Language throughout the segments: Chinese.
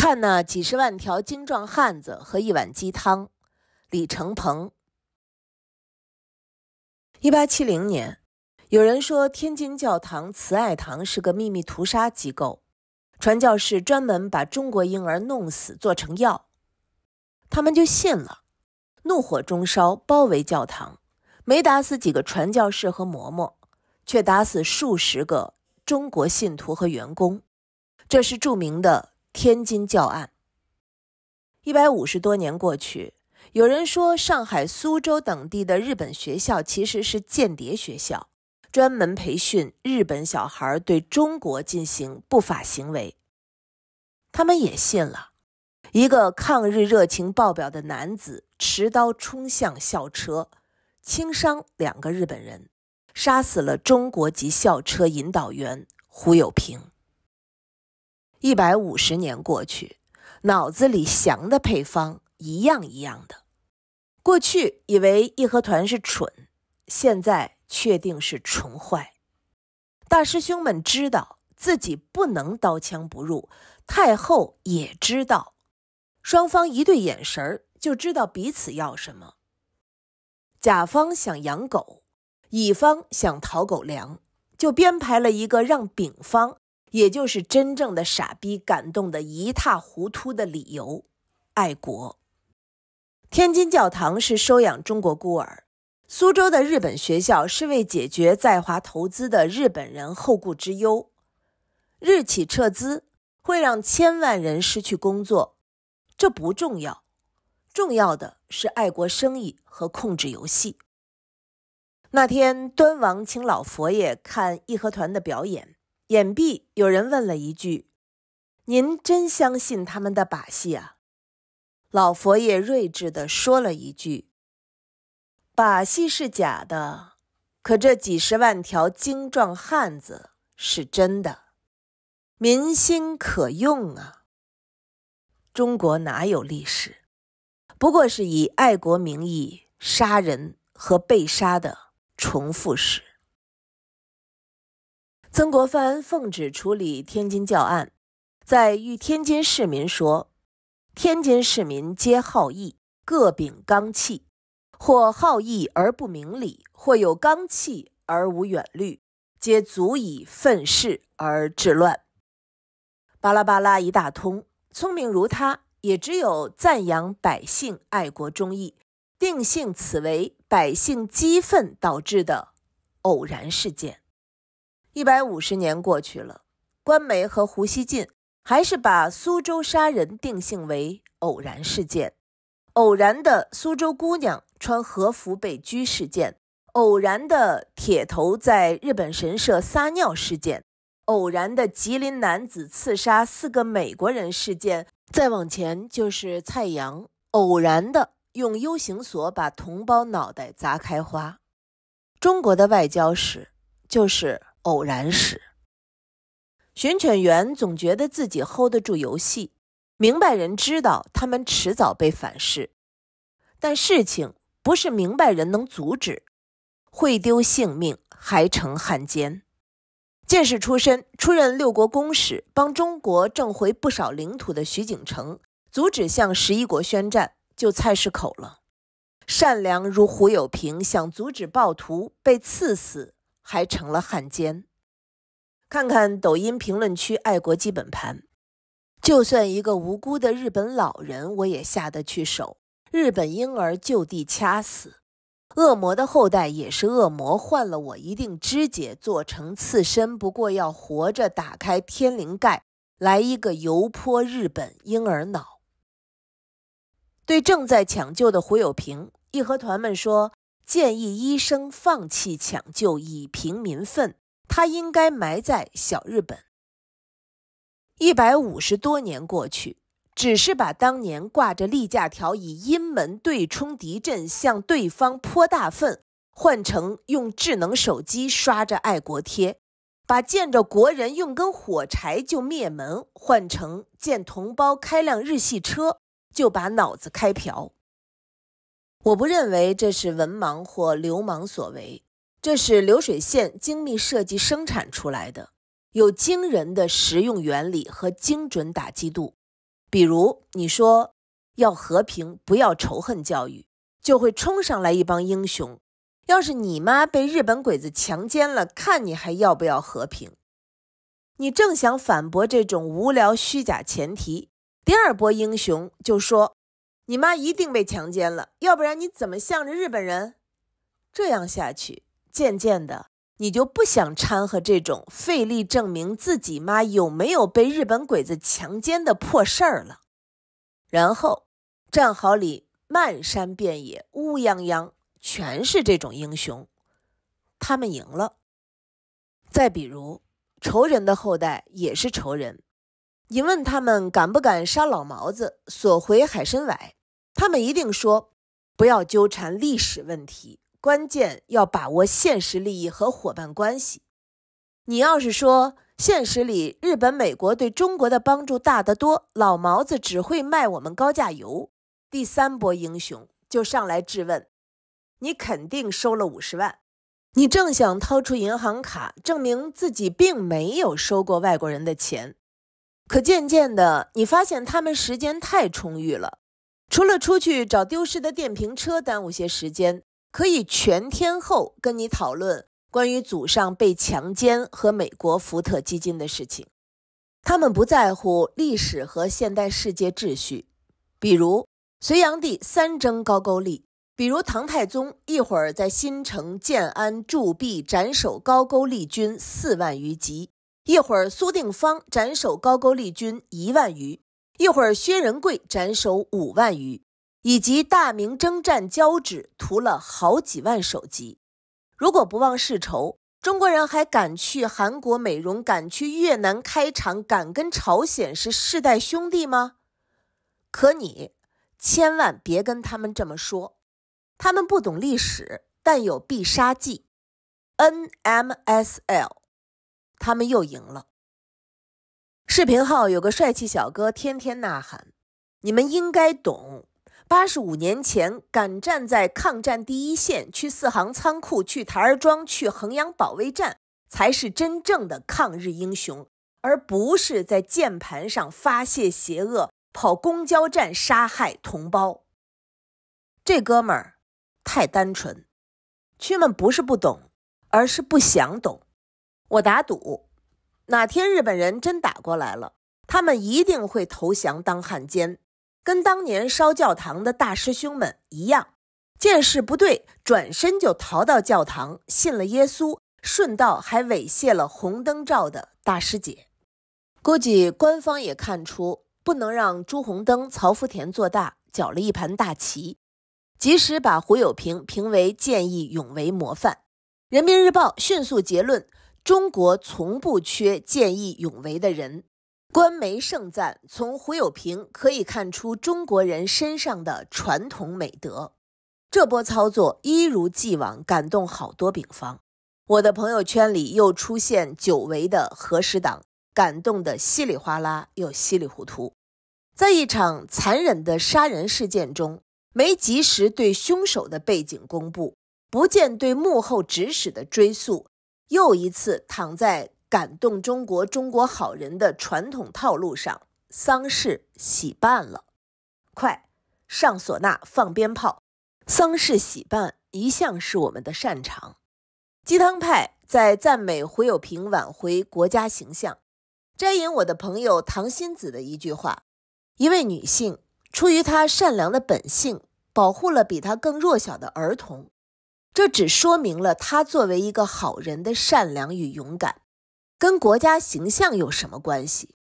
看那几十万条精壮汉子和一碗鸡汤，李承鹏。一八七零年，有人说天津教堂慈爱堂是个秘密屠杀机构，传教士专门把中国婴儿弄死做成药，他们就信了，怒火中烧，包围教堂，没打死几个传教士和嬷嬷，却打死数十个中国信徒和员工，这是著名的。天津教案，一百五十多年过去，有人说上海、苏州等地的日本学校其实是间谍学校，专门培训日本小孩对中国进行不法行为。他们也信了。一个抗日热情爆表的男子持刀冲向校车，轻伤两个日本人，杀死了中国籍校车引导员胡有平。一百五十年过去，脑子里想的配方一样一样的。过去以为义和团是蠢，现在确定是纯坏。大师兄们知道自己不能刀枪不入，太后也知道。双方一对眼神儿，就知道彼此要什么。甲方想养狗，乙方想讨狗粮，就编排了一个让丙方。也就是真正的傻逼感动得一塌糊涂的理由，爱国。天津教堂是收养中国孤儿，苏州的日本学校是为解决在华投资的日本人后顾之忧。日企撤资会让千万人失去工作，这不重要，重要的是爱国生意和控制游戏。那天，端王请老佛爷看义和团的表演。掩蔽有人问了一句：“您真相信他们的把戏啊？”老佛爷睿智的说了一句：“把戏是假的，可这几十万条精壮汉子是真的，民心可用啊。中国哪有历史？不过是以爱国名义杀人和被杀的重复史。”曾国藩奉旨处理天津教案，在与天津市民说：“天津市民皆好义，各秉刚气，或好义而不明理，或有刚气而无远虑，皆足以愤世而治乱。”巴拉巴拉一大通，聪明如他，也只有赞扬百姓爱国忠义，定性此为百姓激愤导致的偶然事件。一百五十年过去了，官媒和胡锡进还是把苏州杀人定性为偶然事件，偶然的苏州姑娘穿和服被拘事件，偶然的铁头在日本神社撒尿事件，偶然的吉林男子刺杀四个美国人事件。再往前就是蔡阳偶然的用 U 型锁把同胞脑袋砸开花。中国的外交史就是。偶然使，寻犬员总觉得自己 hold 得住游戏。明白人知道他们迟早被反噬，但事情不是明白人能阻止，会丢性命还成汉奸。剑士出身，出任六国公使，帮中国挣回不少领土的徐景成，阻止向十一国宣战，就菜市口了。善良如胡有平，想阻止暴徒，被刺死。还成了汉奸。看看抖音评论区爱国基本盘，就算一个无辜的日本老人，我也下得去手。日本婴儿就地掐死，恶魔的后代也是恶魔，换了我一定肢解做成刺身。不过要活着打开天灵盖，来一个油泼日本婴儿脑。对正在抢救的胡友平，义和团们说。建议医生放弃抢救，以平民愤。他应该埋在小日本。一百五十多年过去，只是把当年挂着立假条，以阴门对冲敌阵，向对方泼大粪，换成用智能手机刷着爱国贴；把见着国人用根火柴就灭门，换成见同胞开辆日系车就把脑子开瓢。我不认为这是文盲或流氓所为，这是流水线精密设计生产出来的，有惊人的实用原理和精准打击度。比如你说要和平不要仇恨教育，就会冲上来一帮英雄。要是你妈被日本鬼子强奸了，看你还要不要和平？你正想反驳这种无聊虚假前提，第二波英雄就说。你妈一定被强奸了，要不然你怎么向着日本人？这样下去，渐渐的你就不想掺和这种费力证明自己妈有没有被日本鬼子强奸的破事儿了。然后，战壕里漫山遍野乌泱泱，全是这种英雄，他们赢了。再比如，仇人的后代也是仇人，你问他们敢不敢杀老毛子，索回海参崴。他们一定说：“不要纠缠历史问题，关键要把握现实利益和伙伴关系。”你要是说现实里日本、美国对中国的帮助大得多，老毛子只会卖我们高价油，第三波英雄就上来质问：“你肯定收了五十万？”你正想掏出银行卡证明自己并没有收过外国人的钱，可渐渐的，你发现他们时间太充裕了。除了出去找丢失的电瓶车耽误些时间，可以全天候跟你讨论关于祖上被强奸和美国福特基金的事情。他们不在乎历史和现代世界秩序，比如隋炀帝三征高句丽，比如唐太宗一会儿在新城建安铸币，斩首高句丽军四万余级，一会儿苏定方斩首高句丽军一万余。一会儿，薛仁贵斩首五万余，以及大明征战交趾，屠了好几万首级。如果不忘世仇，中国人还敢去韩国美容，敢去越南开厂，敢跟朝鲜是世代兄弟吗？可你千万别跟他们这么说，他们不懂历史，但有必杀技，NMSL，他们又赢了。视频号有个帅气小哥，天天呐喊：“你们应该懂，八十五年前敢站在抗战第一线，去四行仓库，去台儿庄，去衡阳保卫战，才是真正的抗日英雄，而不是在键盘上发泄邪恶，跑公交站杀害同胞。”这哥们儿太单纯，你们不是不懂，而是不想懂。我打赌。哪天日本人真打过来了，他们一定会投降当汉奸，跟当年烧教堂的大师兄们一样。见势不对，转身就逃到教堂，信了耶稣，顺道还猥亵了红灯照的大师姐。估计官方也看出，不能让朱红灯、曹福田做大，搅了一盘大棋。及时把胡有平评为见义勇为模范，《人民日报》迅速结论。中国从不缺见义勇为的人，官媒盛赞，从胡有平可以看出中国人身上的传统美德。这波操作一如既往感动好多丙方。我的朋友圈里又出现久违的核实党，感动的稀里哗啦又稀里糊涂。在一场残忍的杀人事件中，没及时对凶手的背景公布，不见对幕后指使的追溯。又一次躺在感动中国、中国好人的传统套路上，丧事喜办了，快上唢呐放鞭炮。丧事喜办一向是我们的擅长。鸡汤派在赞美胡友平挽回国家形象，摘引我的朋友唐新子的一句话：一位女性出于她善良的本性，保护了比她更弱小的儿童。这只说明了他作为一个好人的善良与勇敢，跟国家形象有什么关系？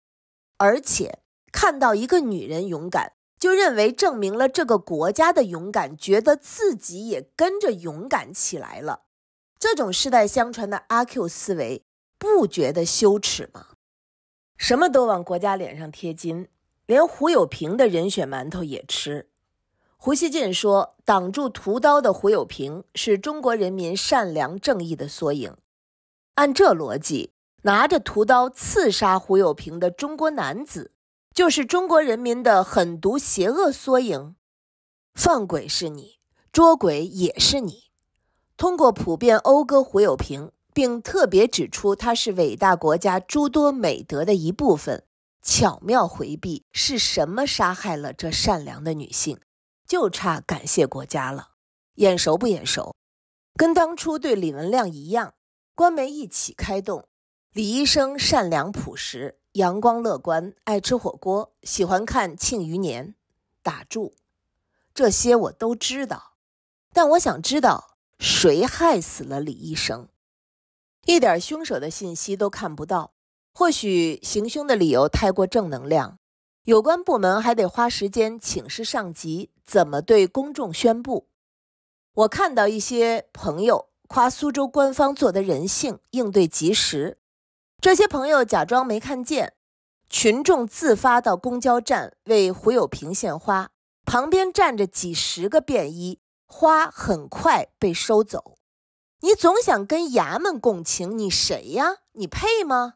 而且看到一个女人勇敢，就认为证明了这个国家的勇敢，觉得自己也跟着勇敢起来了。这种世代相传的阿 Q 思维，不觉得羞耻吗？什么都往国家脸上贴金，连胡有平的人血馒头也吃。胡锡进说：“挡住屠刀的胡友平是中国人民善良正义的缩影。”按这逻辑，拿着屠刀刺杀胡友平的中国男子，就是中国人民的狠毒邪恶缩影。放鬼是你，捉鬼也是你。通过普遍讴歌胡友平，并特别指出他是伟大国家诸多美德的一部分，巧妙回避是什么杀害了这善良的女性。就差感谢国家了，眼熟不眼熟？跟当初对李文亮一样，官媒一起开动。李医生善良朴实，阳光乐观，爱吃火锅，喜欢看《庆余年》。打住，这些我都知道，但我想知道谁害死了李医生，一点凶手的信息都看不到。或许行凶的理由太过正能量。有关部门还得花时间请示上级，怎么对公众宣布？我看到一些朋友夸苏州官方做得人性，应对及时。这些朋友假装没看见，群众自发到公交站为胡有平献花，旁边站着几十个便衣，花很快被收走。你总想跟衙门共情，你谁呀？你配吗？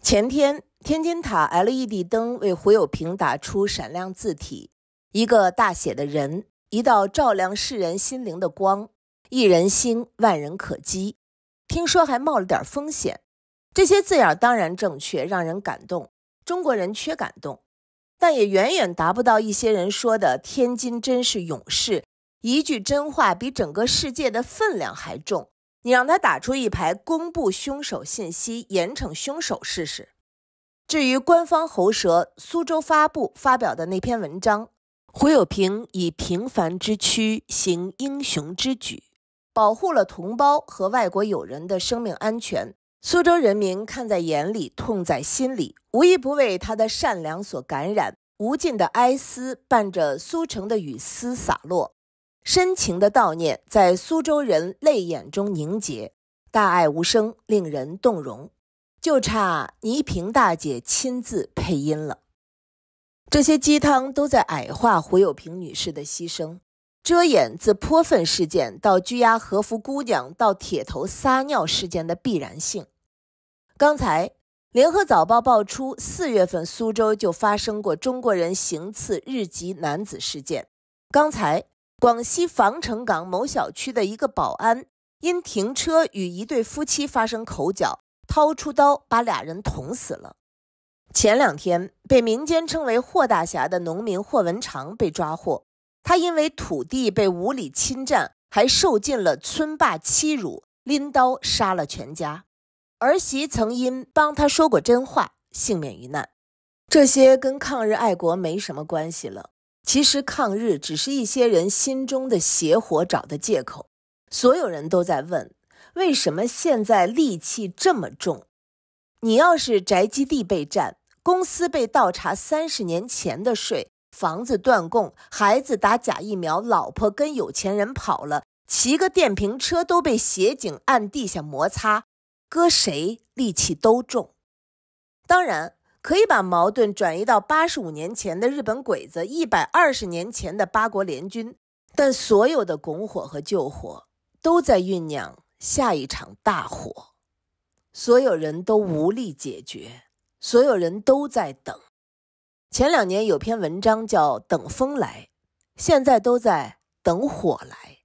前天。天津塔 LED 灯为胡友平打出闪亮字体，一个大写的人，一道照亮世人心灵的光，一人心万人可击。听说还冒了点风险，这些字眼当然正确，让人感动。中国人缺感动，但也远远达不到一些人说的“天津真是勇士”。一句真话比整个世界的分量还重。你让他打出一排公布凶手信息、严惩凶手试试。至于官方喉舌苏州发布发表的那篇文章，胡有平以平凡之躯行英雄之举，保护了同胞和外国友人的生命安全。苏州人民看在眼里，痛在心里，无一不为他的善良所感染。无尽的哀思伴着苏城的雨丝洒落，深情的悼念在苏州人泪眼中凝结。大爱无声，令人动容。就差倪萍大姐亲自配音了。这些鸡汤都在矮化胡友平女士的牺牲，遮掩自泼粪事件到拘押和服姑娘到铁头撒尿事件的必然性。刚才《联合早报》爆出，四月份苏州就发生过中国人行刺日籍男子事件。刚才，广西防城港某小区的一个保安因停车与一对夫妻发生口角。掏出刀把俩人捅死了。前两天，被民间称为“霍大侠”的农民霍文长被抓获。他因为土地被无理侵占，还受尽了村霸欺辱，拎刀杀了全家。儿媳曾因帮他说过真话，幸免于难。这些跟抗日爱国没什么关系了。其实，抗日只是一些人心中的邪火找的借口。所有人都在问。为什么现在戾气这么重？你要是宅基地被占，公司被倒查三十年前的税，房子断供，孩子打假疫苗，老婆跟有钱人跑了，骑个电瓶车都被协警按地下摩擦，搁谁戾气都重。当然可以把矛盾转移到八十五年前的日本鬼子，一百二十年前的八国联军，但所有的拱火和救火都在酝酿。下一场大火，所有人都无力解决，所有人都在等。前两年有篇文章叫《等风来》，现在都在等火来。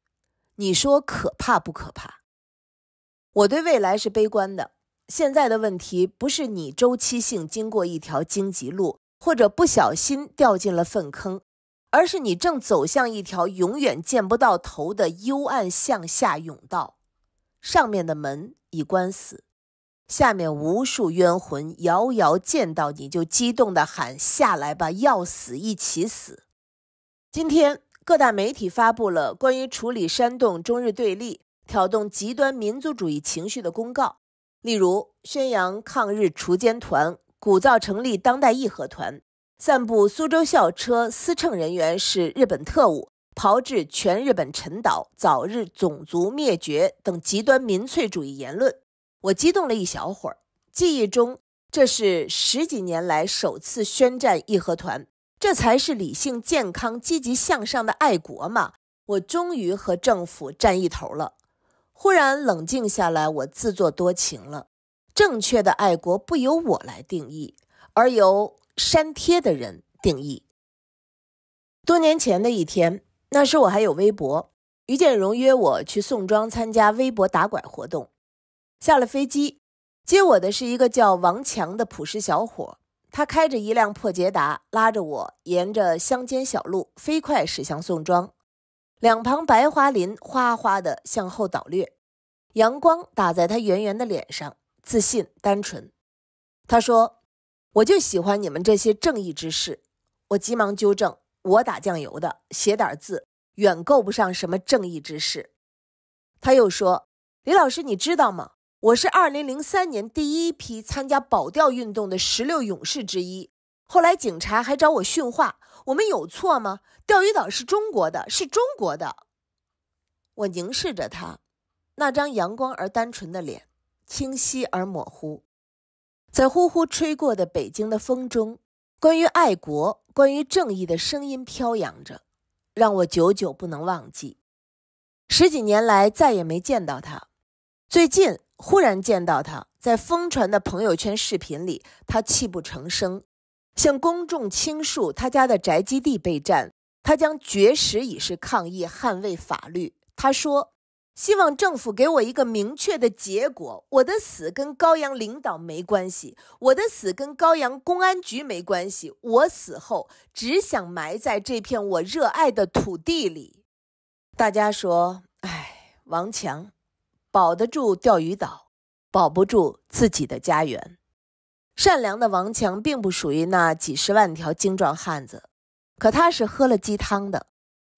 你说可怕不可怕？我对未来是悲观的。现在的问题不是你周期性经过一条荆棘路，或者不小心掉进了粪坑，而是你正走向一条永远见不到头的幽暗向下甬道。上面的门已关死，下面无数冤魂遥遥见到你就激动地喊：“下来吧，要死一起死！”今天，各大媒体发布了关于处理煽动中日对立、挑动极端民族主义情绪的公告，例如宣扬抗日锄奸团、鼓噪成立当代义和团、散布苏州校车司乘人员是日本特务。炮制全日本沉岛早日种族灭绝等极端民粹主义言论，我激动了一小会儿。记忆中，这是十几年来首次宣战义和团，这才是理性、健康、积极向上的爱国嘛！我终于和政府站一头了。忽然冷静下来，我自作多情了。正确的爱国不由我来定义，而由删帖的人定义。多年前的一天。那时我还有微博，于建荣约我去宋庄参加微博打拐活动。下了飞机，接我的是一个叫王强的朴实小伙，他开着一辆破捷达，拉着我沿着乡间小路飞快驶向宋庄。两旁白桦林哗哗地向后倒掠，阳光打在他圆圆的脸上，自信单纯。他说：“我就喜欢你们这些正义之士。”我急忙纠正。我打酱油的，写点字远够不上什么正义之士。他又说：“李老师，你知道吗？我是2003年第一批参加保钓运动的十六勇士之一。后来警察还找我训话，我们有错吗？钓鱼岛是中国的，是中国的。”我凝视着他那张阳光而单纯的脸，清晰而模糊，在呼呼吹过的北京的风中。关于爱国、关于正义的声音飘扬着，让我久久不能忘记。十几年来，再也没见到他。最近忽然见到他，在疯传的朋友圈视频里，他泣不成声，向公众倾诉他家的宅基地被占，他将绝食以示抗议，捍卫法律。他说。希望政府给我一个明确的结果。我的死跟高阳领导没关系，我的死跟高阳公安局没关系。我死后只想埋在这片我热爱的土地里。大家说，哎，王强，保得住钓鱼岛，保不住自己的家园。善良的王强并不属于那几十万条精壮汉子，可他是喝了鸡汤的。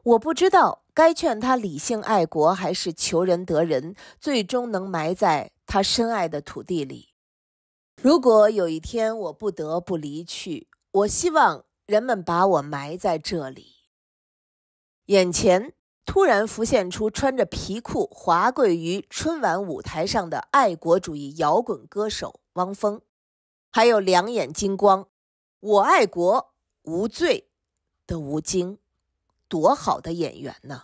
我不知道。该劝他理性爱国，还是求仁得仁？最终能埋在他深爱的土地里。如果有一天我不得不离去，我希望人们把我埋在这里。眼前突然浮现出穿着皮裤、华贵于春晚舞台上的爱国主义摇滚歌手汪峰，还有两眼金光、我爱国无罪的吴京。多好的演员呢！